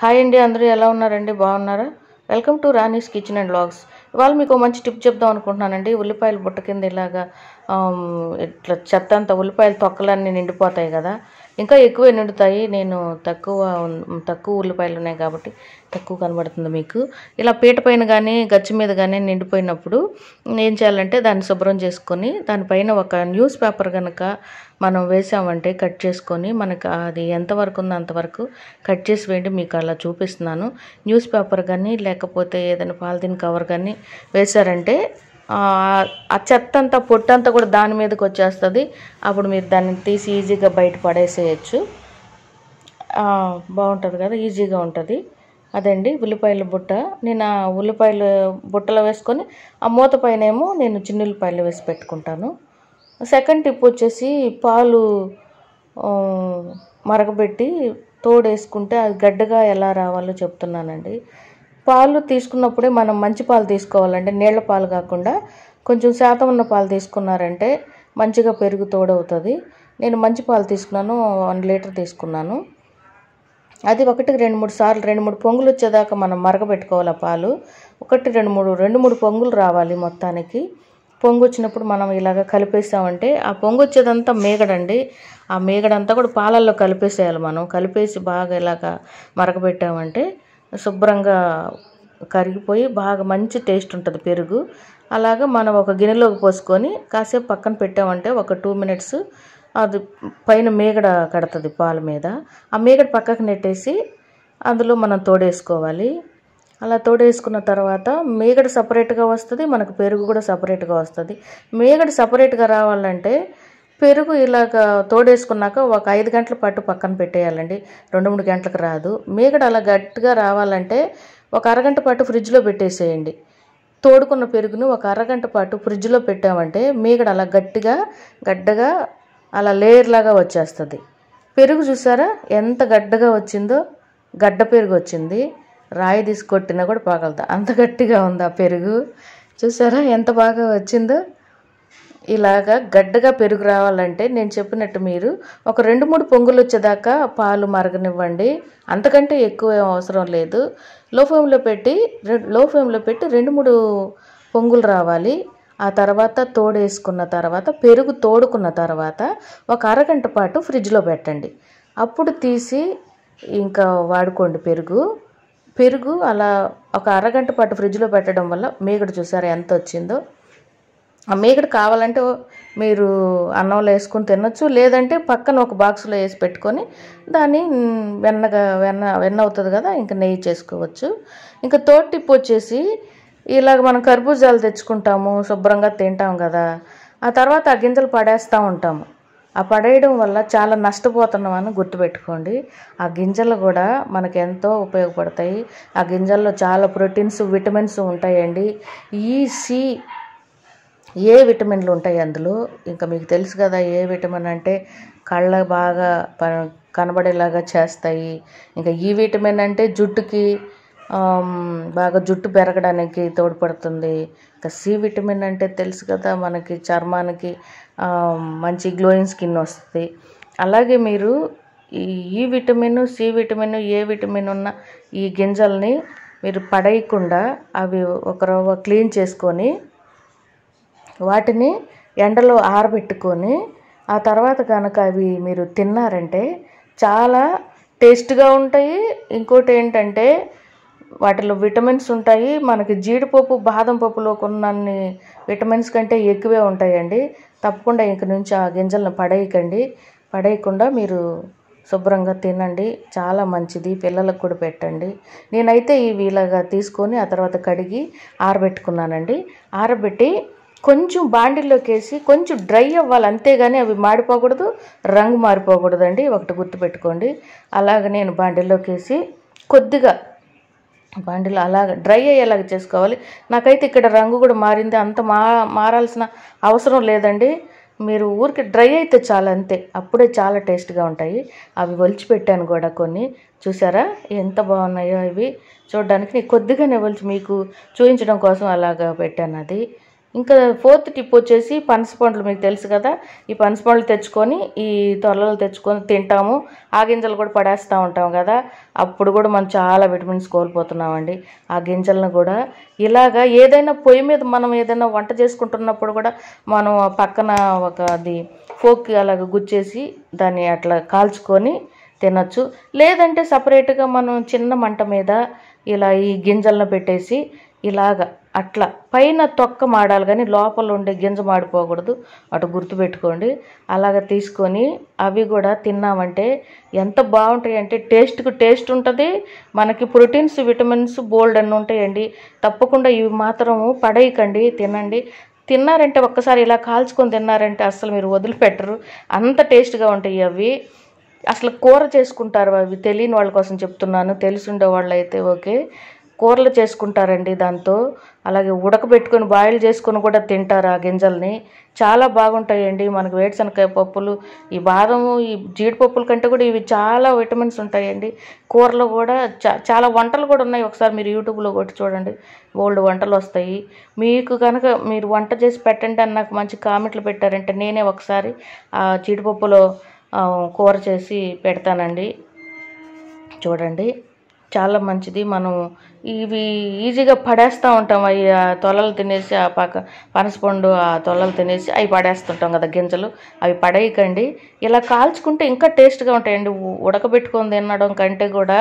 hi అండి అందరూ ఎలా ఉన్నారండి బాగున్నారా welcome to Rani's kitchen and logs ఇవాళ మీకు మంచి టిప్ చెప్దాం అనుకుంటున్నానండి ఉల్లిపాయలు బుట్ట కింద ఇలాగా ఇట్లా చెత్త అంతా ఉల్లిపాయలు తొక్కలన్నీ నిండిపోతాయి కదా ఇంకా ఎక్కువ నిండుతాయి నేను తక్కువ తక్కువ ఉల్లిపాయలు ఉన్నాయి కాబట్టి తక్కువ కనబడుతుంది మీకు ఇలా పీట పైన కానీ గచ్చి మీద కానీ నిండిపోయినప్పుడు ఏం చేయాలంటే దాన్ని శుభ్రం చేసుకొని దానిపైన ఒక న్యూస్ పేపర్ కనుక మనం వేసామంటే కట్ చేసుకొని మనకు అది ఎంతవరకు ఉందో అంతవరకు కట్ చేసి వేయండి మీకు అలా చూపిస్తున్నాను న్యూస్ పేపర్ కానీ లేకపోతే ఏదైనా పాలిథిన్ కవర్ కానీ వేశారంటే ఆ చెత్త అంతా పొట్టంతా కూడా దాని మీదకి వచ్చేస్తుంది అప్పుడు మీరు దాన్ని తీసి ఈజీగా బయట పడేసేయచ్చు బాగుంటుంది కదా ఈజీగా ఉంటుంది అదండి ఉల్లిపాయల బుట్ట నేను ఆ ఉల్లిపాయలు బుట్టలో వేసుకొని ఆ మూత పైనేమో నేను చిన్నుల్లిపాయలు వేసి పెట్టుకుంటాను సెకండ్ టిప్ వచ్చేసి పాలు మరగబెట్టి తోడేసుకుంటే అది గడ్డగా ఎలా రావాలో చెప్తున్నానండి పాలు తీసుకున్నప్పుడే మనం మంచి పాలు తీసుకోవాలండి నీళ్ల పాలు కాకుండా కొంచెం శాతం ఉన్న పాలు తీసుకున్నారంటే మంచిగా పెరుగు తోడవుతుంది నేను మంచి పాలు తీసుకున్నాను వన్ లీటర్ తీసుకున్నాను అది ఒకటికి రెండు మూడు సార్లు రెండు మూడు పొంగులు వచ్చేదాకా మనం మరగబెట్టుకోవాలి ఆ పాలు ఒకటి రెండు మూడు రెండు మూడు పొంగులు రావాలి మొత్తానికి పొంగు వచ్చినప్పుడు మనం ఇలాగ కలిపేసామంటే ఆ పొంగు వచ్చేదంతా మేగడండి ఆ మేగడంతా కూడా పాలల్లో కలిపేసేయాలి మనం కలిపేసి బాగా ఇలాగ మరగబెట్టామంటే శుభ్రంగా కరిగిపోయి బాగా మంచి టేస్ట్ ఉంటుంది పెరుగు అలాగా మనం ఒక గిన్నెలోకి పోసుకొని కాసేపు పక్కన పెట్టామంటే ఒక టూ మినిట్స్ అది పైన మేగడ కడుతుంది పాల మీద ఆ మేగడ పక్కకు నెట్టేసి అందులో మనం తోడేసుకోవాలి అలా తోడేసుకున్న తర్వాత మేగడ సపరేట్గా వస్తుంది మనకు పెరుగు కూడా సపరేట్గా వస్తుంది మేగడ సపరేట్గా రావాలంటే పెరుగు ఇలాగ తోడేసుకున్నాక ఒక ఐదు గంటల పాటు పక్కన పెట్టేయాలండి రెండు మూడు గంటలకు రాదు మీగడ అలా గట్టిగా రావాలంటే ఒక అరగంట పాటు ఫ్రిడ్జ్లో పెట్టేసేయండి తోడుకున్న పెరుగును ఒక అరగంట పాటు ఫ్రిడ్జ్లో పెట్టామంటే మీగడ అలా గట్టిగా గడ్డగా అలా లేయర్ లాగా వచ్చేస్తుంది పెరుగు చూసారా ఎంత గడ్డగా వచ్చిందో గడ్డ పెరుగు వచ్చింది రాయి తీసుకొట్టినా కూడా పగలదు అంత గట్టిగా ఉంది ఆ పెరుగు చూసారా ఎంత బాగా వచ్చిందో ఇలాగా గడ్డగా పెరుగు రావాలంటే నేను చెప్పినట్టు మీరు ఒక రెండు మూడు పొంగులు వచ్చేదాకా పాలు మరగనివ్వండి అంతకంటే ఎక్కువ అవసరం లేదు లో ఫ్లేమ్లో పెట్టి లో ఫ్లేమ్లో పెట్టి రెండు మూడు పొంగులు రావాలి ఆ తర్వాత తోడేసుకున్న తర్వాత పెరుగు తోడుకున్న తర్వాత ఒక అరగంట పాటు ఫ్రిడ్జ్లో పెట్టండి అప్పుడు తీసి ఇంకా వాడుకోండి పెరుగు పెరుగు అలా ఒక అరగంట పాటు ఫ్రిడ్జ్లో పెట్టడం వల్ల మీకు చూసారా ఎంత వచ్చిందో మీగడ కావాలంటే మీరు అన్నంలో వేసుకొని తినొచ్చు లేదంటే పక్కన ఒక బాక్స్లో వేసి పెట్టుకొని దాన్ని వెన్నగా వెన్న వెన్న అవుతుంది కదా ఇంకా నెయ్యి చేసుకోవచ్చు ఇంకా తోటిప్పు వచ్చేసి ఇలాగ మనం కర్బూజాలు తెచ్చుకుంటాము శుభ్రంగా తింటాం కదా ఆ తర్వాత ఆ గింజలు పడేస్తూ ఉంటాము ఆ పడేయడం వల్ల చాలా నష్టపోతున్నామని గుర్తుపెట్టుకోండి ఆ గింజలు కూడా మనకు ఎంతో ఉపయోగపడతాయి ఆ గింజల్లో చాలా ప్రోటీన్స్ విటమిన్స్ ఉంటాయండి ఈ సి ఏ విటమిన్లు ఉంటాయి అందులో ఇంకా మీకు తెలుసు కదా ఏ విటమిన్ అంటే కళ్ళ బాగా ప కనబడేలాగా చేస్తాయి ఇంకా ఈ విటమిన్ అంటే జుట్టుకి బాగా జుట్టు పెరగడానికి తోడ్పడుతుంది ఇంకా సి విటమిన్ అంటే తెలుసు కదా మనకి చర్మానికి మంచి గ్లోయింగ్ స్కిన్ వస్తుంది అలాగే మీరు ఈ vitamin C vitamin A vitamin ఉన్న ఈ గింజల్ని మీరు పడేయకుండా అవి ఒక క్లీన్ చేసుకొని వాటిని ఎండలో ఆరబెట్టుకొని ఆ తర్వాత కనుక అవి మీరు తిన్నారంటే చాలా టేస్ట్గా ఉంటాయి ఇంకోటి ఏంటంటే వాటిలో విటమిన్స్ ఉంటాయి మనకి జీడిపప్పు బాదం పప్పులో కొన్నన్ని విటమిన్స్ కంటే ఎక్కువే ఉంటాయండి తప్పకుండా ఇంక నుంచి ఆ గింజలను పడేయకండి పడేయకుండా మీరు శుభ్రంగా తినండి చాలా మంచిది పిల్లలకు కూడా పెట్టండి నేనైతే ఇవి ఇలాగా తీసుకొని ఆ తర్వాత కడిగి ఆరబెట్టుకున్నానండి ఆరబెట్టి కొంచెం బాండిల్లోకి వేసి కొంచెం డ్రై అవ్వాలి అంతేగాని అవి మాడిపోకూడదు రంగు మారిపోకూడదండి ఒకటి గుర్తుపెట్టుకోండి అలాగ నేను బాండిల్లోకి వేసి కొద్దిగా బాండిలో అలాగ డ్రై అయ్యేలాగా చేసుకోవాలి నాకైతే ఇక్కడ రంగు కూడా మారింది అంత మా మారాల్సిన అవసరం లేదండి మీరు ఊరికి డ్రై అయితే చాలా అంతే అప్పుడే చాలా టేస్ట్గా ఉంటాయి అవి ఒలిచి పెట్టాను కూడా కొన్ని చూసారా ఎంత బాగున్నాయో ఇవి చూడడానికి కొద్దిగానే ఒలిచి మీకు చూపించడం కోసం అలాగ పెట్టాను అది ఇంకా ఫోర్త్ టిప్ వచ్చేసి పనసపండ్లు మీకు తెలుసు కదా ఈ పనసపండ్లు తెచ్చుకొని ఈ తొల్లలు తెచ్చుకొని తింటాము ఆ గింజలు కూడా పడేస్తూ ఉంటాం కదా అప్పుడు కూడా మనం చాలా విటమిన్స్ కోల్పోతున్నామండి ఆ గింజలను కూడా ఇలాగా ఏదైనా పొయ్యి మీద మనం ఏదైనా వంట చేసుకుంటున్నప్పుడు కూడా మనం పక్కన ఒక అది ఫోక్ అలాగ గుచ్చేసి దాన్ని అట్లా కాల్చుకొని తినచ్చు లేదంటే సపరేట్గా మనం చిన్న మంట మీద ఇలా ఈ గింజలను పెట్టేసి ఇలాగ అట్లా పైన తొక్క మాడాలి కానీ లోపల ఉండే గింజ మాడిపోకూడదు అటు గుర్తుపెట్టుకోండి అలాగ తీసుకొని అవి కూడా తిన్నామంటే ఎంత బాగుంటాయి అంటే టేస్ట్కు టేస్ట్ ఉంటుంది మనకి ప్రోటీన్స్ విటమిన్స్ బోల్డ్ అన్నీ ఉంటాయండి తప్పకుండా ఇవి మాత్రము పడేయకండి తినండి తిన్నారంటే ఒక్కసారి ఇలా కాల్చుకొని తిన్నారంటే అసలు మీరు వదిలిపెట్టరు అంత టేస్ట్గా ఉంటాయి అవి అసలు కూర చేసుకుంటారు అవి తెలియని వాళ్ళ కోసం చెప్తున్నాను తెలిసి ఉండే వాళ్ళు అయితే ఓకే కూరలు చేసుకుంటారండి దాంతో అలాగే ఉడకబెట్టుకొని బాయిల్ చేసుకొని కూడా తింటారు ఆ గింజల్ని చాలా బాగుంటాయండి మనకు వేరుశనకాయ పప్పులు ఈ బాదము ఈ జీడిపప్పుల కంటే కూడా ఇవి చాలా విటమిన్స్ ఉంటాయండి కూరలు కూడా చాలా వంటలు కూడా ఉన్నాయి ఒకసారి మీరు యూట్యూబ్లో కొట్టి చూడండి ఓల్డ్ వంటలు వస్తాయి మీకు కనుక మీరు వంట చేసి పెట్టండి అని నాకు మంచి కామెంట్లు పెట్టారంటే నేనే ఒకసారి ఆ జీడిపప్పులో కూర చేసి పెడతానండి చూడండి చాలా మంచిది మనం ఇవి ఈజీగా పడేస్తూ ఉంటాం అవి తొలలు తినేసి ఆ పక్క పనసపండు ఆ తొలలు తినేసి అవి పడేస్తుంటాం కదా గింజలు అవి పడేయకండి ఇలా కాల్చుకుంటే ఇంకా టేస్ట్గా ఉంటాయండి ఉడకబెట్టుకొని తినడం కంటే కూడా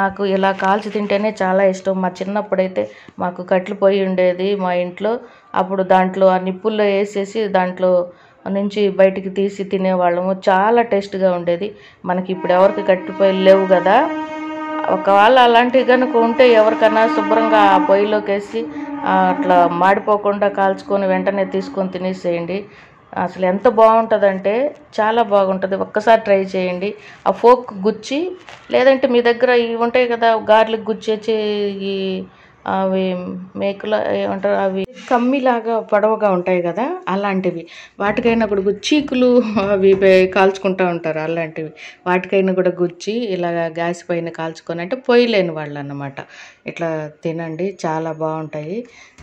నాకు ఇలా కాల్చి తింటేనే చాలా ఇష్టం మా చిన్నప్పుడైతే మాకు కట్లు పొయ్యి ఉండేది మా ఇంట్లో అప్పుడు దాంట్లో ఆ నిప్పుల్లో వేసేసి దాంట్లో నుంచి బయటికి తీసి తినేవాళ్ళము చాలా టేస్ట్గా ఉండేది మనకి ఇప్పుడు ఎవరికి కట్టిపోయి లేవు కదా ఒకవేళ అలాంటివి కనుక ఉంటే ఎవరికైనా శుభ్రంగా ఆ పొయ్యిలోకి వేసి అట్లా మాడిపోకుండా కాల్చుకొని వెంటనే తీసుకొని తినేసేయండి అసలు ఎంత బాగుంటుందంటే చాలా బాగుంటుంది ఒక్కసారి ట్రై చేయండి ఆ ఫోక్ గుచ్చి లేదంటే మీ దగ్గర ఇవి ఉంటాయి కదా గార్లిక్ గుచ్చి ఈ అవి మేకుల ఏమంటారు అవి కమ్మిలాగా పొడవుగా ఉంటాయి కదా అలాంటివి వాటికైనా కూడా చీకులు అవి కాల్చుకుంటూ ఉంటారు అలాంటివి వాటికైనా కూడా గుచ్చి ఇలా గ్యాస్ పైన కాల్చుకొని అంటే పోయలేని వాళ్ళు అన్నమాట ఇట్లా తినండి చాలా బాగుంటాయి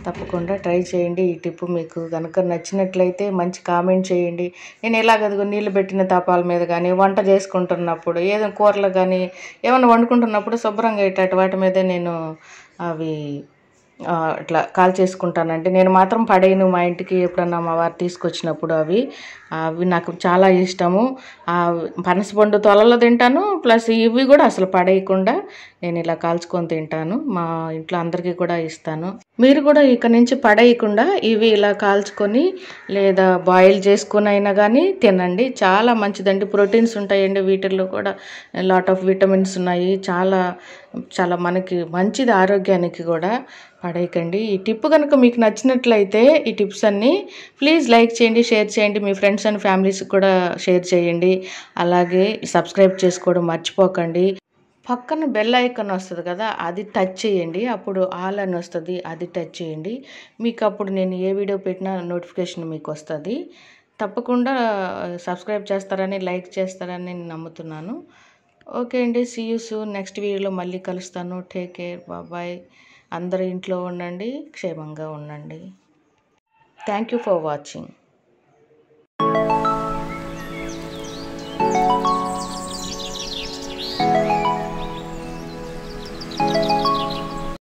తప్పకుండా ట్రై చేయండి ఈ టిప్పు మీకు కనుక నచ్చినట్లయితే మంచి కామెంట్ చేయండి నేను కదా నీళ్ళు పెట్టిన తపాల మీద కానీ వంట చేసుకుంటున్నప్పుడు ఏదైనా కూరలు కానీ ఏమైనా వండుకుంటున్నప్పుడు శుభ్రంగా ఇట్లాంటి వాటి మీద నేను అవి ఇట్లా కాల్చేసుకుంటానండి నేను మాత్రం పడేయను మా ఇంటికి ఎప్పుడన్నా మా వారు తీసుకొచ్చినప్పుడు అవి అవి నాకు చాలా ఇష్టము పనసపండు తొలలో తింటాను ప్లస్ ఇవి కూడా అసలు పడేయకుండా నేను ఇలా కాల్చుకొని తింటాను మా ఇంట్లో అందరికీ కూడా ఇస్తాను మీరు కూడా ఇక నుంచి పడేయకుండా ఇవి ఇలా కాల్చుకొని లేదా బాయిల్ చేసుకుని అయినా కానీ తినండి చాలా మంచిదండి ప్రోటీన్స్ ఉంటాయండి వీటిల్లో కూడా లాట్ ఆఫ్ విటమిన్స్ ఉన్నాయి చాలా చాలా మనకి మంచిది ఆరోగ్యానికి కూడా పడేయకండి ఈ టిప్ కనుక మీకు నచ్చినట్లయితే ఈ టిప్స్ అన్నీ ప్లీజ్ లైక్ చేయండి షేర్ చేయండి మీ ఫ్రెండ్స్ ఫ్రెండ్స్ అండ్ ఫ్యామిలీస్కి కూడా షేర్ చేయండి అలాగే సబ్స్క్రైబ్ చేసుకోవడం మర్చిపోకండి పక్కన బెల్ ఐకాన్ వస్తుంది కదా అది టచ్ చేయండి అప్పుడు ఆల్ అని వస్తుంది అది టచ్ చేయండి మీకు అప్పుడు నేను ఏ వీడియో పెట్టినా నోటిఫికేషన్ మీకు వస్తుంది తప్పకుండా సబ్స్క్రైబ్ చేస్తారని లైక్ చేస్తారని నేను నమ్ముతున్నాను ఓకే అండి సీ నెక్స్ట్ వీడియోలో మళ్ళీ కలుస్తాను టేక్ కేర్ బాబాయ్ అందరు ఇంట్లో ఉండండి క్షేమంగా ఉండండి థ్యాంక్ యూ ఫర్ వాచింగ్